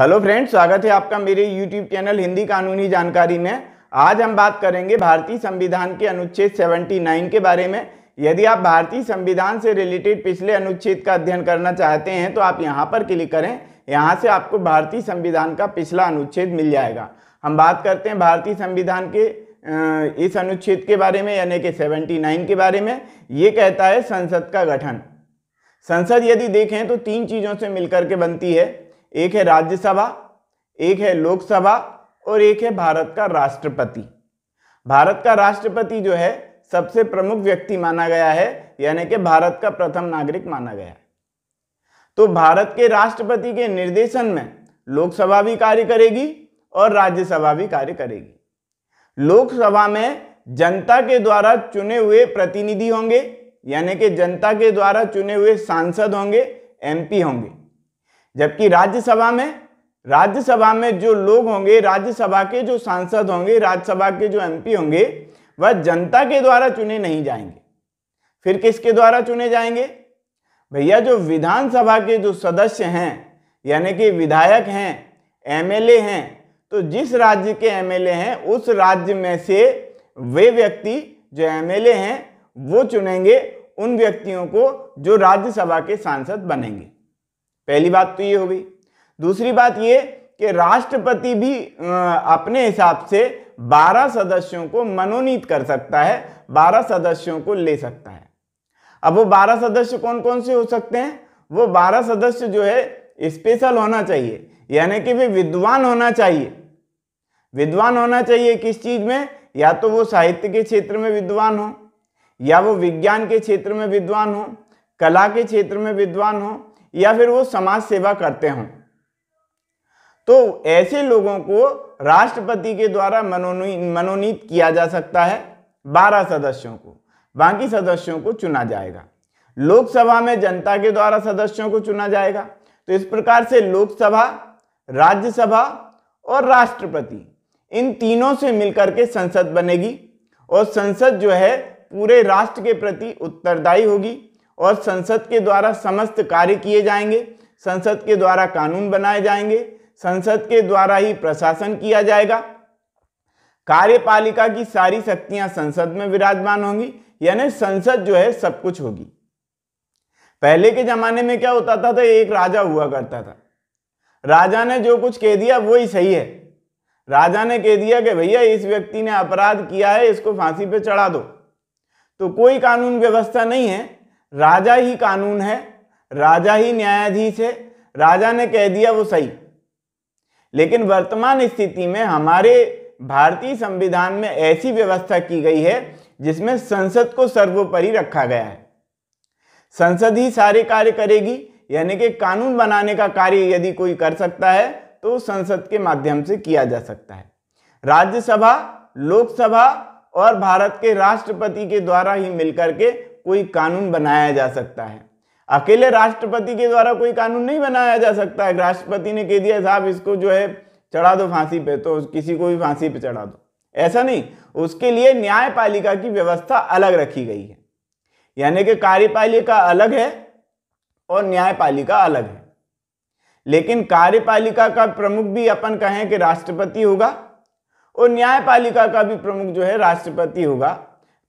hello friends स्वागत है आपका मेरे यूट्यूब चैनल हिंदी कानूनी जानकारी में आज हम बात करेंगे भारतीय संविधान के अनुच्छेद 79 के बारे में यदि आप भारतीय संविधान से रिलेटेड पिछले अनुच्छेद का अध्ययन करना चाहते हैं तो आप यहाँ पर क्लिक करें यहाँ से आपको भारतीय संविधान का पिछला अनुच्छेद मिल जाएगा हम बात करते हैं भारतीय संविधान के इस अनुच्छेद के बारे में यानी कि सेवेंटी के बारे में ये कहता है संसद का गठन संसद यदि देखें तो तीन चीज़ों से मिलकर के बनती है एक है राज्यसभा एक है लोकसभा और एक है भारत का राष्ट्रपति भारत का राष्ट्रपति जो है सबसे प्रमुख व्यक्ति माना गया है यानी कि भारत का प्रथम नागरिक माना गया है तो भारत के राष्ट्रपति के निर्देशन में लोकसभा भी कार्य करेगी और राज्यसभा भी कार्य करेगी लोकसभा में जनता के द्वारा चुने हुए प्रतिनिधि होंगे यानी कि जनता के द्वारा चुने हुए सांसद होंगे एमपी होंगे जबकि राज्यसभा में राज्यसभा में जो लोग होंगे राज्यसभा के जो सांसद होंगे राज्यसभा के जो एमपी होंगे वह जनता के द्वारा चुने नहीं जाएंगे फिर किसके द्वारा चुने जाएंगे भैया जो विधानसभा के जो सदस्य हैं यानी कि विधायक हैं एमएलए हैं तो जिस राज्य के एमएलए हैं उस राज्य में से वे व्यक्ति जो एमएलए हैं वो चुनेंगे उन व्यक्तियों को जो राज्यसभा के सांसद बनेंगे पहली बात तो ये हो गई दूसरी बात ये कि राष्ट्रपति भी अपने हिसाब से 12 सदस्यों को मनोनीत कर सकता है 12 सदस्यों को ले सकता है अब वो 12 सदस्य कौन कौन से हो सकते हैं वो 12 सदस्य जो है स्पेशल होना चाहिए यानी कि वे विद्वान होना चाहिए विद्वान होना चाहिए किस चीज़ में या तो वो साहित्य के क्षेत्र में विद्वान हो या वो विज्ञान के क्षेत्र में विद्वान हो कला के क्षेत्र में विद्वान हो या फिर वो समाज सेवा करते हों तो ऐसे लोगों को राष्ट्रपति के द्वारा मनोनीत मनोनीत किया जा सकता है बारह सदस्यों को बाकी सदस्यों को चुना जाएगा लोकसभा में जनता के द्वारा सदस्यों को चुना जाएगा तो इस प्रकार से लोकसभा राज्यसभा और राष्ट्रपति इन तीनों से मिलकर के संसद बनेगी और संसद जो है पूरे राष्ट्र के प्रति उत्तरदायी होगी और संसद के द्वारा समस्त कार्य किए जाएंगे संसद के द्वारा कानून बनाए जाएंगे संसद के द्वारा ही प्रशासन किया जाएगा कार्यपालिका की सारी शक्तियां संसद में विराजमान होंगी यानी संसद जो है सब कुछ होगी पहले के जमाने में क्या होता था तो एक राजा हुआ करता था राजा ने जो कुछ कह दिया वो ही सही है राजा ने कह दिया कि भैया इस व्यक्ति ने अपराध किया है इसको फांसी पे चढ़ा दो तो कोई कानून व्यवस्था नहीं है राजा ही कानून है राजा ही न्यायाधीश है राजा ने कह दिया वो सही लेकिन वर्तमान स्थिति में हमारे भारतीय संविधान में ऐसी व्यवस्था की गई है जिसमें संसद को सर्वोपरि रखा गया है संसद ही सारे कार्य करेगी यानी कि कानून बनाने का कार्य यदि कोई कर सकता है तो संसद के माध्यम से किया जा सकता है राज्यसभा लोकसभा और भारत के राष्ट्रपति के द्वारा ही मिलकर के कोई कानून बनाया जा सकता है अकेले राष्ट्रपति के द्वारा कोई कानून नहीं बनाया जा सकता है राष्ट्रपति ने कह दिया साहब इसको जो है चढ़ा दो फांसी पे तो किसी को भी फांसी पे चढ़ा दो ऐसा नहीं उसके लिए न्यायपालिका की व्यवस्था अलग रखी गई है यानी कि कार्यपालिका अलग है और न्यायपालिका अलग है लेकिन कार्यपालिका का प्रमुख भी अपन कहें कि राष्ट्रपति होगा और न्यायपालिका का भी प्रमुख जो है राष्ट्रपति होगा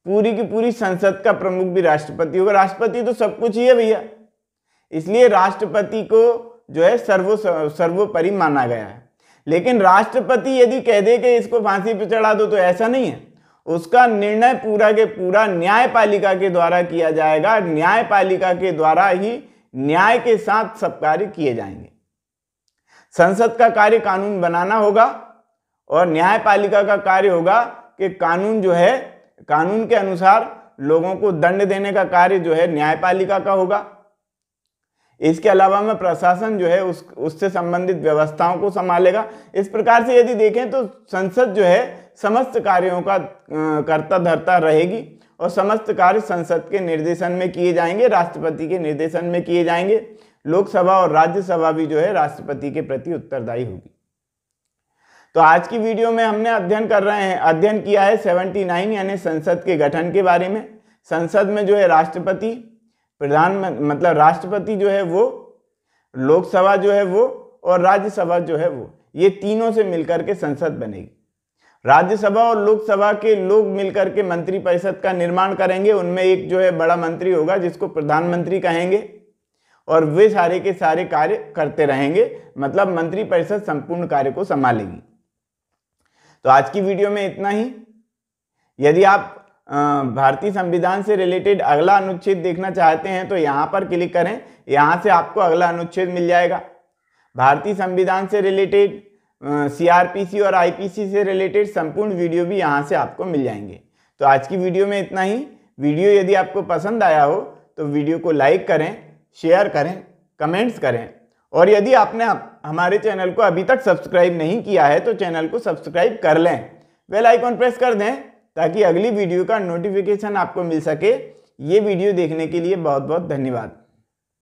पूरी की पूरी संसद का प्रमुख भी राष्ट्रपति होगा राष्ट्रपति तो सब कुछ ही है भैया इसलिए राष्ट्रपति को जो है सर्वो सर्वोपरि माना गया है लेकिन राष्ट्रपति यदि कह दे कि इसको फांसी पर चढ़ा दो तो ऐसा नहीं है उसका निर्णय पूरा के पूरा न्यायपालिका के द्वारा किया जाएगा न्यायपालिका के द्वारा ही न्याय के साथ सब कार्य किए जाएंगे संसद का कार्य कानून बनाना होगा और न्यायपालिका का कार्य होगा कि कानून जो है कानून के अनुसार लोगों को दंड देने का कार्य जो है न्यायपालिका का होगा इसके अलावा में प्रशासन जो है उस उससे संबंधित व्यवस्थाओं को संभालेगा इस प्रकार से यदि देखें तो संसद जो है समस्त कार्यों का कर्ता धरता रहेगी और समस्त कार्य संसद के निर्देशन में किए जाएंगे राष्ट्रपति के निर्देशन में किए जाएंगे लोकसभा और राज्यसभा भी जो है राष्ट्रपति के प्रति उत्तरदायी होगी तो आज की वीडियो में हमने अध्ययन कर रहे हैं अध्ययन किया है 79 यानी संसद के गठन के बारे में संसद में जो है राष्ट्रपति प्रधान मतलब राष्ट्रपति जो है वो लोकसभा जो है वो और राज्यसभा जो है वो ये तीनों से मिलकर के संसद बनेगी राज्यसभा और लोकसभा के लोग मिलकर के मंत्रिपरिषद का निर्माण करेंगे उनमें एक जो है बड़ा मंत्री होगा जिसको प्रधानमंत्री कहेंगे और वे सारे के सारे कार्य करते रहेंगे मतलब मंत्रिपरिषद संपूर्ण कार्य को संभालेगी तो आज की वीडियो में इतना ही यदि आप भारतीय संविधान से रिलेटेड अगला अनुच्छेद देखना चाहते हैं तो यहाँ पर क्लिक करें यहाँ से आपको अगला अनुच्छेद मिल जाएगा भारतीय संविधान से रिलेटेड सीआरपीसी और आईपीसी से रिलेटेड संपूर्ण वीडियो भी यहाँ से आपको मिल जाएंगे तो आज की वीडियो में इतना ही वीडियो यदि आपको पसंद आया हो तो वीडियो को लाइक करें शेयर करें कमेंट्स करें और यदि आपने हमारे चैनल को अभी तक सब्सक्राइब नहीं किया है तो चैनल को सब्सक्राइब कर लें बेल आइकॉन प्रेस कर दें ताकि अगली वीडियो का नोटिफिकेशन आपको मिल सके ये वीडियो देखने के लिए बहुत बहुत धन्यवाद